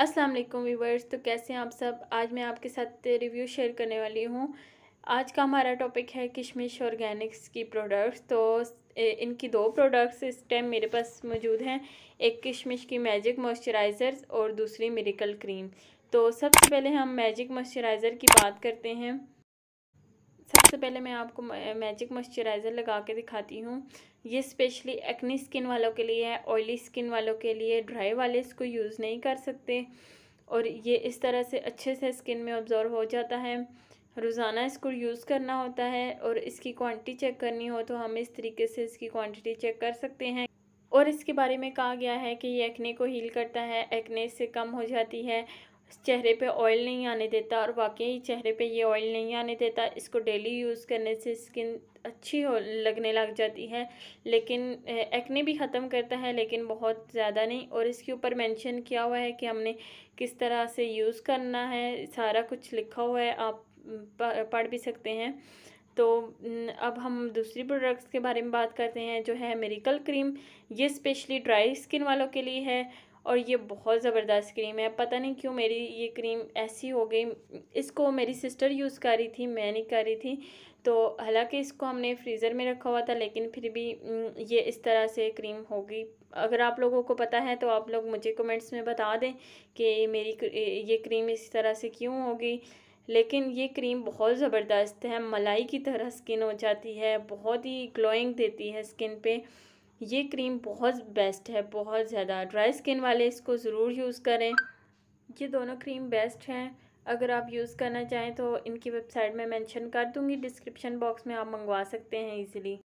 अस्सलाम वालेकुम व्यूवर्स तो कैसे हैं आप सब आज मैं आपके साथ रिव्यू शेयर करने वाली हूँ आज का हमारा टॉपिक है किशमिश ऑर्गेनिक्स की प्रोडक्ट्स तो इनकी दो प्रोडक्ट्स इस टाइम मेरे पास मौजूद हैं एक किशमिश की मैजिक मॉइस्चराइज़र और दूसरी मेरिकल क्रीम तो सबसे पहले हम मैजिक मॉइस्चराइज़र की बात करते हैं सबसे पहले मैं आपको मैजिक मॉइस्चराइज़र लगा के दिखाती हूँ ये स्पेशली एक्नी स्किन वालों के लिए है ऑयली स्किन वालों के लिए ड्राई वाले इसको यूज़ नहीं कर सकते और ये इस तरह से अच्छे से स्किन में ऑब्ज़ॉर्व हो जाता है रोज़ाना इसको यूज़ करना होता है और इसकी क्वांटिटी चेक करनी हो तो हम इस तरीके से इसकी क्वांटिटी चेक कर सकते हैं और इसके बारे में कहा गया है कि ये एक्ने को हील करता है एक्ने से कम हो जाती है चेहरे पे ऑयल नहीं आने देता और वाकई चेहरे पे ये ऑयल नहीं आने देता इसको डेली यूज़ करने से स्किन अच्छी हो लगने लग जाती है लेकिन एक्ने भी ख़त्म करता है लेकिन बहुत ज़्यादा नहीं और इसके ऊपर मेंशन किया हुआ है कि हमने किस तरह से यूज़ करना है सारा कुछ लिखा हुआ है आप पढ़ भी सकते हैं तो अब हम दूसरी प्रोडक्ट्स के बारे में बात करते हैं जो है मेरिकल क्रीम ये स्पेशली ड्राई स्किन वालों के लिए है और ये बहुत ज़बरदस्त क्रीम है पता नहीं क्यों मेरी ये क्रीम ऐसी हो गई इसको मेरी सिस्टर यूज़ कर रही थी मैं नहीं कर रही थी तो हालांकि इसको हमने फ्रीज़र में रखा हुआ था लेकिन फिर भी ये इस तरह से क्रीम होगी अगर आप लोगों को पता है तो आप लोग मुझे कमेंट्स में बता दें कि मेरी ये क्रीम इस तरह से क्यों होगी लेकिन ये क्रीम बहुत ज़बरदस्त है मलाई की तरह स्किन हो जाती है बहुत ही ग्लोइंग देती है स्किन पे ये क्रीम बहुत बेस्ट है बहुत ज़्यादा ड्राई स्किन वाले इसको ज़रूर यूज़ करें ये दोनों क्रीम बेस्ट हैं अगर आप यूज़ करना चाहें तो इनकी वेबसाइट में मेंशन कर दूंगी डिस्क्रिप्शन बॉक्स में आप मंगवा सकते हैं इजीली